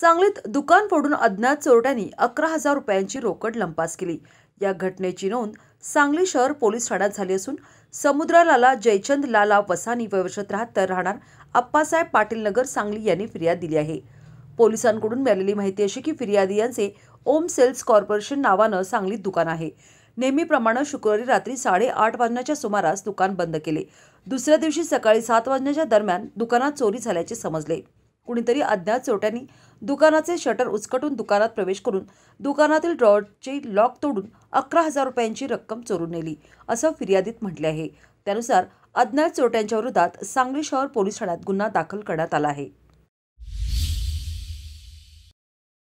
सांगलीत दुकान फोडून अज्ञात चोरट्यांनी अकरा हजार रुपयांची रोकड लंपास केली या घटनेची नोंद सांगली शहर पोलीस ठाण्यात झाली असून समुद्रलाला जयचंद लाला वसानी वयवर्ष त्र्याहत्तर राहणार अप्पासाहेब पाटील नगर सांगली यांनी फिर्याद दिली आहे पोलिसांकडून मिळालेली माहिती अशी की फिर्यादी यांचे ओम सेल्स कॉर्पोरेशन नावानं सांगलीत दुकान आहे नेहमीप्रमाणे शुक्रवारी रात्री साडेआठ वाजण्याच्या सुमारास दुकान बंद केले दुसऱ्या दिवशी सकाळी सात वाजण्याच्या दरम्यान दुकानात चोरी झाल्याचे समजले कुणीतरी अज्ञात चोट्यांनी दुकानाचे शटर उचकटून दुकानात प्रवेश करून दुकानातील ड्रॉचे लॉक तोडून अकरा हजार रुपयांची रक्कम चोरून नेली असं फिर्यादीत म्हटले आहे त्यानुसार अज्ञात चोरट्यांच्या विरोधात सांगली शहर पोलीस ठाण्यात गुन्हा दाखल करण्यात आला आहे